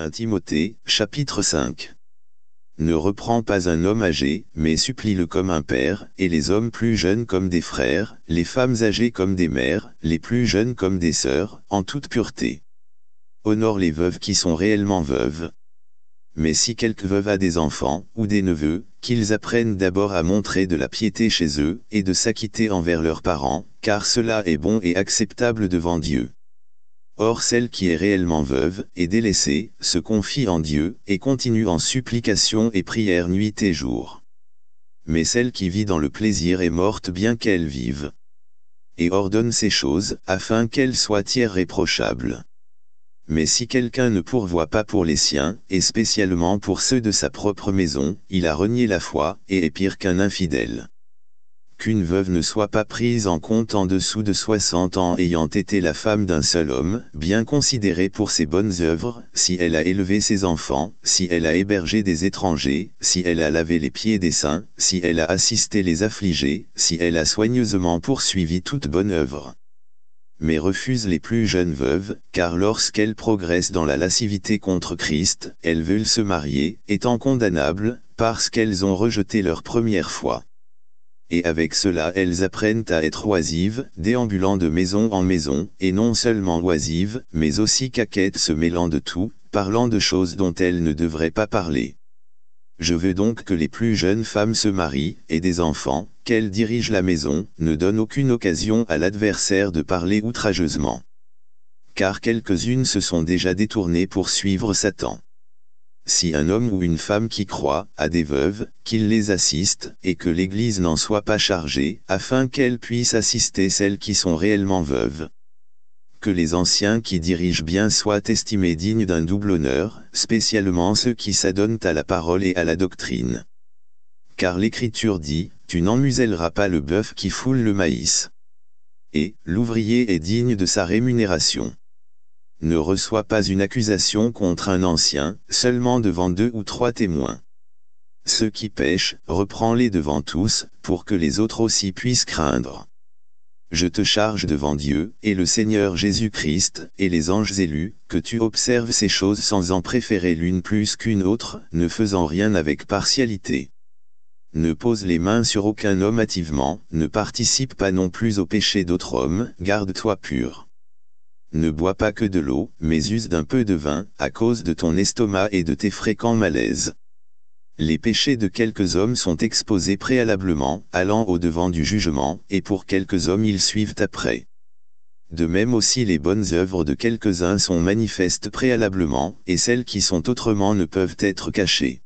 1 Timothée, chapitre 5 Ne reprends pas un homme âgé, mais supplie-le comme un père, et les hommes plus jeunes comme des frères, les femmes âgées comme des mères, les plus jeunes comme des sœurs, en toute pureté. Honore les veuves qui sont réellement veuves. Mais si quelque veuve a des enfants, ou des neveux, qu'ils apprennent d'abord à montrer de la piété chez eux, et de s'acquitter envers leurs parents, car cela est bon et acceptable devant Dieu. Or celle qui est réellement veuve et délaissée se confie en Dieu et continue en supplication et prière nuit et jour. Mais celle qui vit dans le plaisir est morte bien qu'elle vive. Et ordonne ces choses afin qu'elles soient irréprochables. Mais si quelqu'un ne pourvoit pas pour les siens, et spécialement pour ceux de sa propre maison, il a renié la foi, et est pire qu'un infidèle qu'une veuve ne soit pas prise en compte en dessous de 60 ans ayant été la femme d'un seul homme, bien considérée pour ses bonnes œuvres, si elle a élevé ses enfants, si elle a hébergé des étrangers, si elle a lavé les pieds des saints, si elle a assisté les affligés, si elle a soigneusement poursuivi toute bonne œuvre mais refuse les plus jeunes veuves, car lorsqu'elles progressent dans la lascivité contre Christ, elles veulent se marier, étant condamnables, parce qu'elles ont rejeté leur première foi et avec cela elles apprennent à être oisives, déambulant de maison en maison, et non seulement oisives, mais aussi caquettes se mêlant de tout, parlant de choses dont elles ne devraient pas parler. Je veux donc que les plus jeunes femmes se marient, et des enfants, qu'elles dirigent la maison, ne donnent aucune occasion à l'adversaire de parler outrageusement. Car quelques-unes se sont déjà détournées pour suivre Satan si un homme ou une femme qui croit, a des veuves, qu'il les assiste, et que l'Église n'en soit pas chargée, afin qu'elle puisse assister celles qui sont réellement veuves. Que les anciens qui dirigent bien soient estimés dignes d'un double honneur, spécialement ceux qui s'adonnent à la parole et à la doctrine. Car l'Écriture dit, « Tu n'emmuselleras pas le bœuf qui foule le maïs » et l'ouvrier est digne de sa rémunération ne reçois pas une accusation contre un ancien, seulement devant deux ou trois témoins. Ceux qui pêchent, reprends-les devant tous, pour que les autres aussi puissent craindre. Je te charge devant Dieu, et le Seigneur Jésus-Christ, et les anges élus, que tu observes ces choses sans en préférer l'une plus qu'une autre, ne faisant rien avec partialité. Ne pose les mains sur aucun homme hâtivement, ne participe pas non plus au péché d'autres hommes, garde-toi pur ne bois pas que de l'eau, mais use d'un peu de vin, à cause de ton estomac et de tes fréquents malaises. Les péchés de quelques hommes sont exposés préalablement, allant au-devant du jugement, et pour quelques hommes ils suivent après. De même aussi les bonnes œuvres de quelques-uns sont manifestes préalablement, et celles qui sont autrement ne peuvent être cachées.